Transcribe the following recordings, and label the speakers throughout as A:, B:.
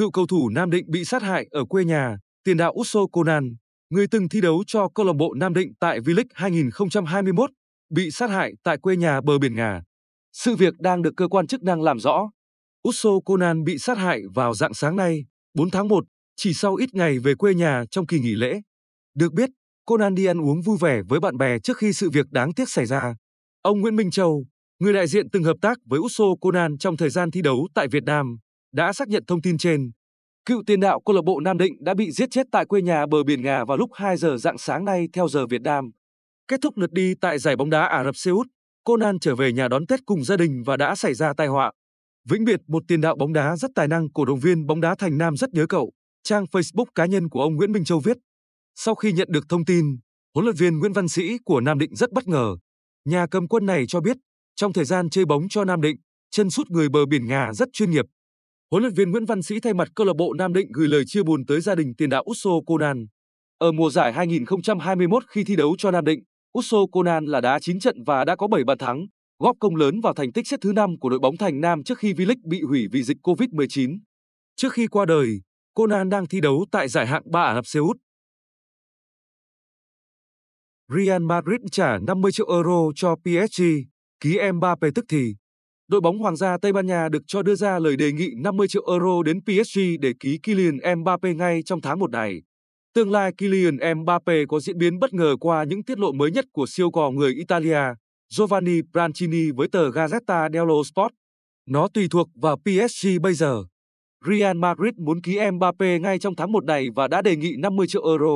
A: cựu cầu thủ Nam Định bị sát hại ở quê nhà, tiền đạo Uso Conan, người từng thi đấu cho câu lạc bộ Nam Định tại V-League 2021, bị sát hại tại quê nhà bờ biển Ngà. Sự việc đang được cơ quan chức năng làm rõ. Uso Conan bị sát hại vào dạng sáng nay, 4 tháng 1, chỉ sau ít ngày về quê nhà trong kỳ nghỉ lễ. Được biết, Conan đi ăn uống vui vẻ với bạn bè trước khi sự việc đáng tiếc xảy ra. Ông Nguyễn Minh Châu, người đại diện từng hợp tác với Uso Conan trong thời gian thi đấu tại Việt Nam, đã xác nhận thông tin trên. Cựu tiền đạo câu lạc bộ Nam Định đã bị giết chết tại quê nhà bờ biển Ngà vào lúc 2 giờ dạng sáng nay theo giờ Việt Nam. Kết thúc lượt đi tại giải bóng đá Ả Rập Xê Út, Conan trở về nhà đón Tết cùng gia đình và đã xảy ra tai họa. Vĩnh biệt một tiền đạo bóng đá rất tài năng của động viên bóng đá Thành Nam rất nhớ cậu. Trang Facebook cá nhân của ông Nguyễn Minh Châu viết. Sau khi nhận được thông tin, huấn luyện viên Nguyễn Văn Sĩ của Nam Định rất bất ngờ. Nhà cầm quân này cho biết, trong thời gian chơi bóng cho Nam Định, chân sút người bờ biển Ngà rất chuyên nghiệp, huấn luyện viên Nguyễn Văn Sĩ thay mặt câu lạc bộ Nam Định gửi lời chia buồn tới gia đình tiền đạo Uso Conan. Ở mùa giải 2021 khi thi đấu cho Nam Định, Uso Conan là đá 9 trận và đã có 7 bàn thắng, góp công lớn vào thành tích xếp thứ 5 của đội bóng Thành Nam trước khi V-League bị hủy vì dịch Covid-19. Trước khi qua đời, Conan đang thi đấu tại giải hạng 3 Ả Rập Xê Út. Real Madrid trả 50 triệu euro cho PSG, ký Mbappe tức thì đội bóng Hoàng gia Tây Ban Nha được cho đưa ra lời đề nghị 50 triệu euro đến PSG để ký Kylian Mbappe ngay trong tháng 1 này. Tương lai Kylian Mbappe có diễn biến bất ngờ qua những tiết lộ mới nhất của siêu cò người Italia, Giovanni Brancini với tờ Gazzetta dello Sport. Nó tùy thuộc vào PSG bây giờ. Real Madrid muốn ký Mbappe ngay trong tháng 1 này và đã đề nghị 50 triệu euro.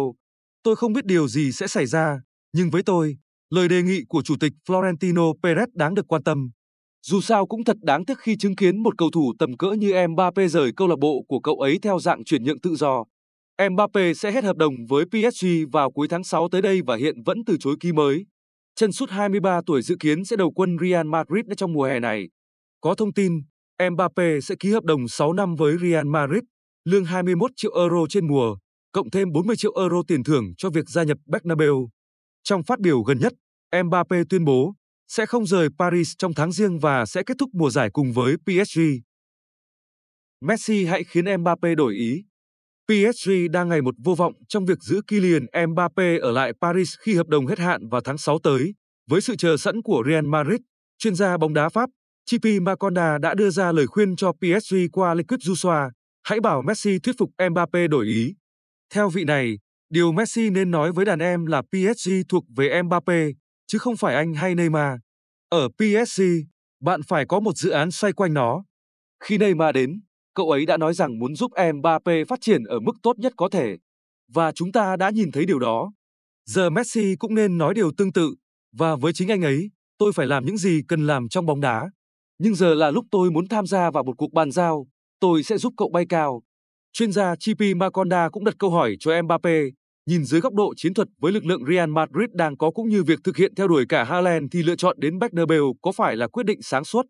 A: Tôi không biết điều gì sẽ xảy ra, nhưng với tôi, lời đề nghị của Chủ tịch Florentino Perez đáng được quan tâm. Dù sao cũng thật đáng tiếc khi chứng kiến một cầu thủ tầm cỡ như Mbappe rời câu lạc bộ của cậu ấy theo dạng chuyển nhượng tự do. Mbappe sẽ hết hợp đồng với PSG vào cuối tháng 6 tới đây và hiện vẫn từ chối ký mới. Chân sút 23 tuổi dự kiến sẽ đầu quân Real Madrid trong mùa hè này. Có thông tin, Mbappe sẽ ký hợp đồng 6 năm với Real Madrid, lương 21 triệu euro trên mùa, cộng thêm 40 triệu euro tiền thưởng cho việc gia nhập Bernabeu. Trong phát biểu gần nhất, Mbappe tuyên bố sẽ không rời Paris trong tháng riêng và sẽ kết thúc mùa giải cùng với PSG. Messi hãy khiến Mbappe đổi ý. PSG đang ngày một vô vọng trong việc giữ Kylian Mbappe ở lại Paris khi hợp đồng hết hạn vào tháng 6 tới. Với sự chờ sẵn của Real Madrid, chuyên gia bóng đá Pháp, Chipi Maconda đã đưa ra lời khuyên cho PSG qua Liquid Jussoa, hãy bảo Messi thuyết phục Mbappe đổi ý. Theo vị này, điều Messi nên nói với đàn em là PSG thuộc về Mbappe, chứ không phải anh hay Neymar. Ở PSG, bạn phải có một dự án xoay quanh nó. Khi Neymar đến, cậu ấy đã nói rằng muốn giúp Mbappe phát triển ở mức tốt nhất có thể. Và chúng ta đã nhìn thấy điều đó. Giờ Messi cũng nên nói điều tương tự. Và với chính anh ấy, tôi phải làm những gì cần làm trong bóng đá. Nhưng giờ là lúc tôi muốn tham gia vào một cuộc bàn giao, tôi sẽ giúp cậu bay cao. Chuyên gia Chipi Maconda cũng đặt câu hỏi cho Mbappe, Nhìn dưới góc độ chiến thuật với lực lượng Real Madrid đang có cũng như việc thực hiện theo đuổi cả Haaland thì lựa chọn đến Bernabeu có phải là quyết định sáng suốt?